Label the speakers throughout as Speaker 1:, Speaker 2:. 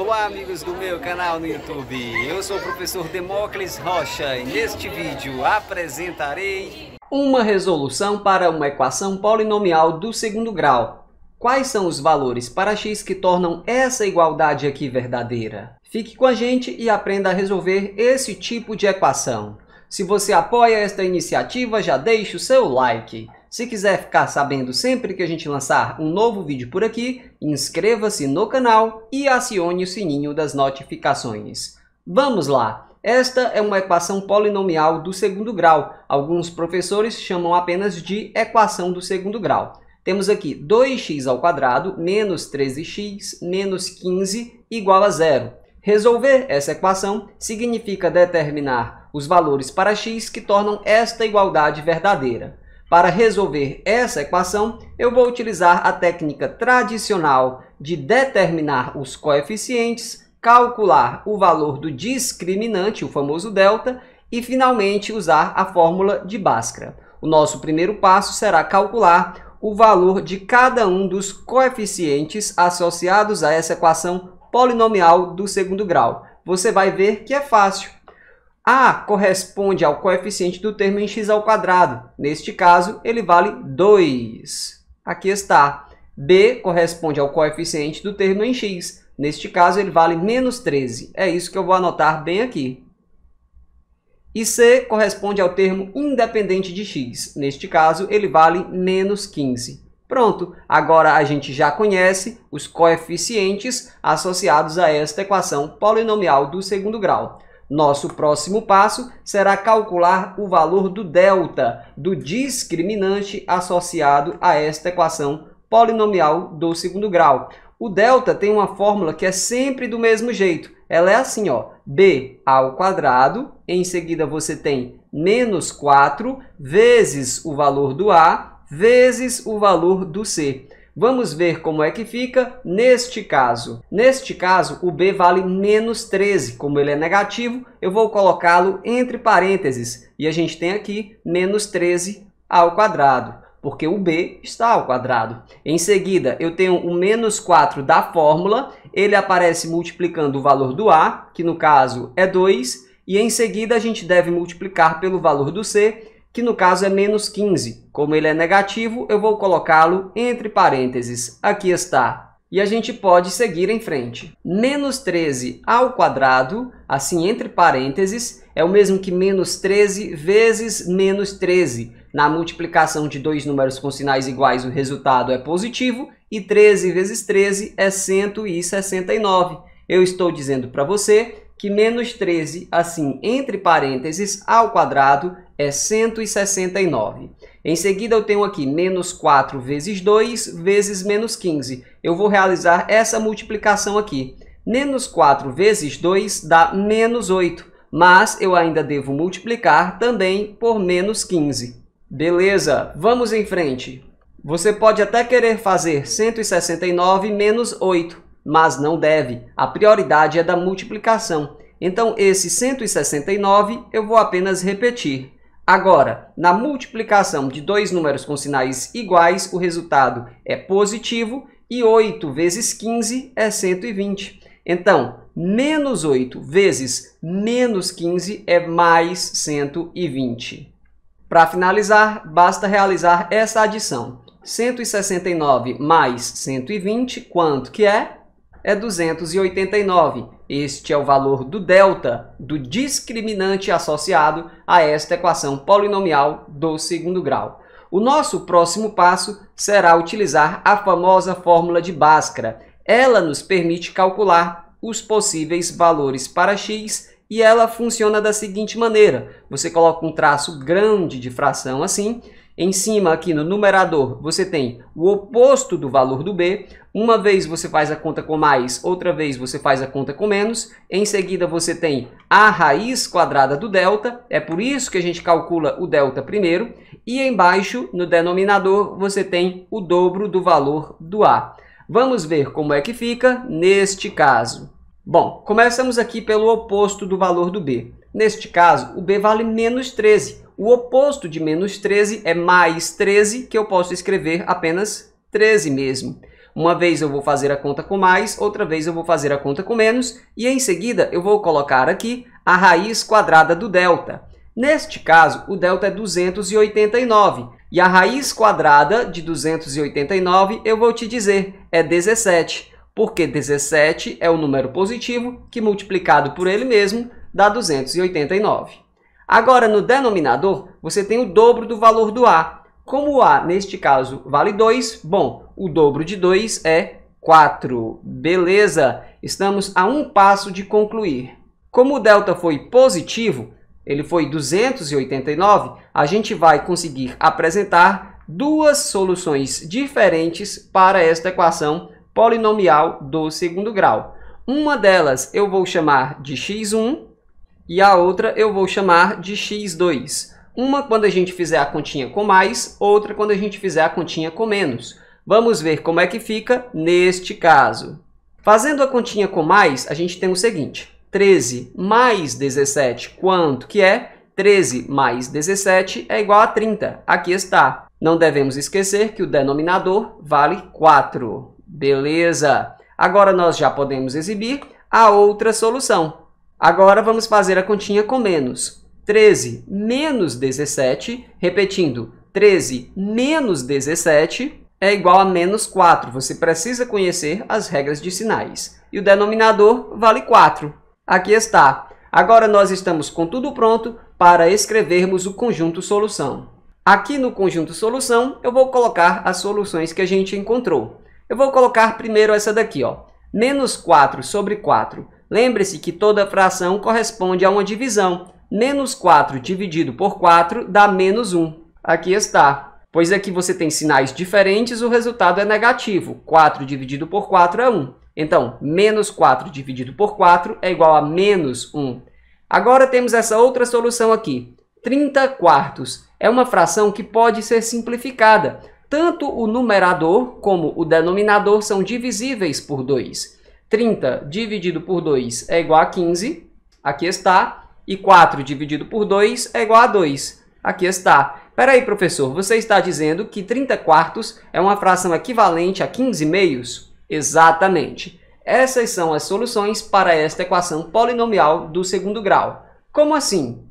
Speaker 1: Olá amigos do meu canal no YouTube, eu sou o professor Demócles Rocha e neste vídeo apresentarei uma resolução para uma equação polinomial do segundo grau. Quais são os valores para x que tornam essa igualdade aqui verdadeira? Fique com a gente e aprenda a resolver esse tipo de equação. Se você apoia esta iniciativa, já deixe o seu like. Se quiser ficar sabendo sempre que a gente lançar um novo vídeo por aqui, inscreva-se no canal e acione o sininho das notificações. Vamos lá! Esta é uma equação polinomial do segundo grau. Alguns professores chamam apenas de equação do segundo grau. Temos aqui 2x ao quadrado menos 13x menos 15 igual a zero. Resolver essa equação significa determinar os valores para x que tornam esta igualdade verdadeira. Para resolver essa equação, eu vou utilizar a técnica tradicional de determinar os coeficientes, calcular o valor do discriminante, o famoso delta, e finalmente usar a fórmula de Bhaskara. O nosso primeiro passo será calcular o valor de cada um dos coeficientes associados a essa equação polinomial do segundo grau. Você vai ver que é fácil. A corresponde ao coeficiente do termo em x ao quadrado. Neste caso, ele vale 2. Aqui está. B corresponde ao coeficiente do termo em x. Neste caso, ele vale menos 13. É isso que eu vou anotar bem aqui. E C corresponde ao termo independente de x. Neste caso, ele vale menos 15. Pronto, agora a gente já conhece os coeficientes associados a esta equação polinomial do segundo grau. Nosso próximo passo será calcular o valor do delta do discriminante associado a esta equação polinomial do segundo grau. O delta tem uma fórmula que é sempre do mesmo jeito. Ela é assim, ó, b ao quadrado, em seguida você tem menos 4 vezes o valor do a vezes o valor do c. Vamos ver como é que fica neste caso. Neste caso, o B vale menos 13. Como ele é negativo, eu vou colocá-lo entre parênteses. E a gente tem aqui menos 13 ao quadrado, porque o B está ao quadrado. Em seguida, eu tenho o menos 4 da fórmula. Ele aparece multiplicando o valor do A, que no caso é 2. E em seguida, a gente deve multiplicar pelo valor do C, que no caso é menos 15. Como ele é negativo, eu vou colocá-lo entre parênteses. Aqui está e a gente pode seguir em frente. Menos 13 ao quadrado, assim entre parênteses, é o mesmo que menos 13 vezes menos 13. Na multiplicação de dois números com sinais iguais, o resultado é positivo, e 13 vezes 13 é 169. Eu estou dizendo para você que menos 13, assim entre parênteses, ao quadrado, é 169. Em seguida, eu tenho aqui menos 4 vezes 2 vezes menos 15. Eu vou realizar essa multiplicação aqui. Menos 4 vezes 2 dá menos 8, mas eu ainda devo multiplicar também por menos 15. Beleza, vamos em frente. Você pode até querer fazer 169 menos 8, mas não deve. A prioridade é da multiplicação. Então, esse 169 eu vou apenas repetir. Agora, na multiplicação de dois números com sinais iguais, o resultado é positivo e 8 vezes 15 é 120. Então, menos 8 vezes menos 15 é mais 120. Para finalizar, basta realizar essa adição. 169 mais 120, quanto que é? É 289. Este é o valor do delta do discriminante associado a esta equação polinomial do segundo grau. O nosso próximo passo será utilizar a famosa fórmula de Bhaskara. Ela nos permite calcular os possíveis valores para x e ela funciona da seguinte maneira. Você coloca um traço grande de fração assim, em cima aqui no numerador você tem o oposto do valor do B, uma vez você faz a conta com mais, outra vez você faz a conta com menos, em seguida você tem a raiz quadrada do delta, é por isso que a gente calcula o delta primeiro, e embaixo no denominador você tem o dobro do valor do A. Vamos ver como é que fica neste caso. Bom, começamos aqui pelo oposto do valor do b. Neste caso, o b vale menos 13. O oposto de menos 13 é mais 13, que eu posso escrever apenas 13 mesmo. Uma vez eu vou fazer a conta com mais, outra vez eu vou fazer a conta com menos, e em seguida eu vou colocar aqui a raiz quadrada do delta. Neste caso, o delta é 289, e a raiz quadrada de 289, eu vou te dizer, é 17 porque 17 é o número positivo que, multiplicado por ele mesmo, dá 289. Agora, no denominador, você tem o dobro do valor do A. Como o A, neste caso, vale 2, bom, o dobro de 2 é 4. Beleza, estamos a um passo de concluir. Como o delta foi positivo, ele foi 289, a gente vai conseguir apresentar duas soluções diferentes para esta equação polinomial do segundo grau. Uma delas eu vou chamar de x1 e a outra eu vou chamar de x2. Uma quando a gente fizer a continha com mais, outra quando a gente fizer a continha com menos. Vamos ver como é que fica neste caso. Fazendo a continha com mais, a gente tem o seguinte. 13 mais 17, quanto que é? 13 mais 17 é igual a 30. Aqui está. Não devemos esquecer que o denominador vale 4. Beleza. Agora nós já podemos exibir a outra solução. Agora vamos fazer a continha com menos. 13 menos 17, repetindo, 13 menos 17 é igual a menos 4. Você precisa conhecer as regras de sinais. E o denominador vale 4. Aqui está. Agora nós estamos com tudo pronto para escrevermos o conjunto solução. Aqui no conjunto solução, eu vou colocar as soluções que a gente encontrou. Eu vou colocar primeiro essa daqui, ó. Menos 4 sobre 4. Lembre-se que toda fração corresponde a uma divisão. Menos 4 dividido por 4 dá menos 1. Aqui está. Pois aqui é você tem sinais diferentes, o resultado é negativo. 4 dividido por 4 é 1. Então, menos 4 dividido por 4 é igual a menos 1. Agora temos essa outra solução aqui. 30 quartos é uma fração que pode ser simplificada. Tanto o numerador como o denominador são divisíveis por 2. 30 dividido por 2 é igual a 15, aqui está. E 4 dividido por 2 é igual a 2, aqui está. Espera aí, professor, você está dizendo que 30 quartos é uma fração equivalente a 15 meios? Exatamente. Essas são as soluções para esta equação polinomial do segundo grau. Como assim?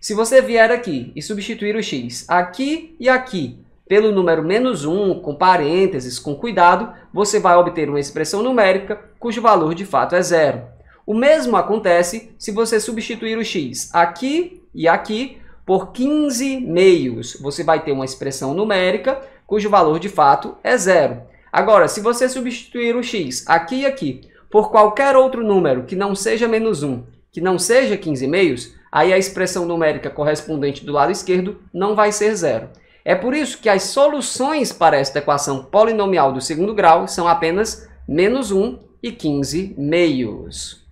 Speaker 1: Se você vier aqui e substituir o x aqui e aqui pelo número menos 1, com parênteses, com cuidado, você vai obter uma expressão numérica cujo valor de fato é zero. O mesmo acontece se você substituir o x aqui e aqui por 15 meios. Você vai ter uma expressão numérica cujo valor de fato é zero. Agora, se você substituir o x aqui e aqui por qualquer outro número que não seja menos 1, que não seja 15 meios, aí a expressão numérica correspondente do lado esquerdo não vai ser zero. É por isso que as soluções para esta equação polinomial do segundo grau são apenas menos 1 e 15 meios.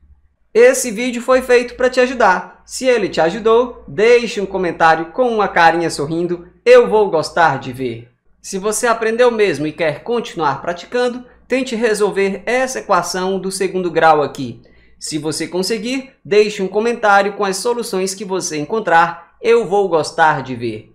Speaker 1: Esse vídeo foi feito para te ajudar. Se ele te ajudou, deixe um comentário com uma carinha sorrindo, eu vou gostar de ver. Se você aprendeu mesmo e quer continuar praticando, tente resolver essa equação do segundo grau aqui. Se você conseguir, deixe um comentário com as soluções que você encontrar, eu vou gostar de ver.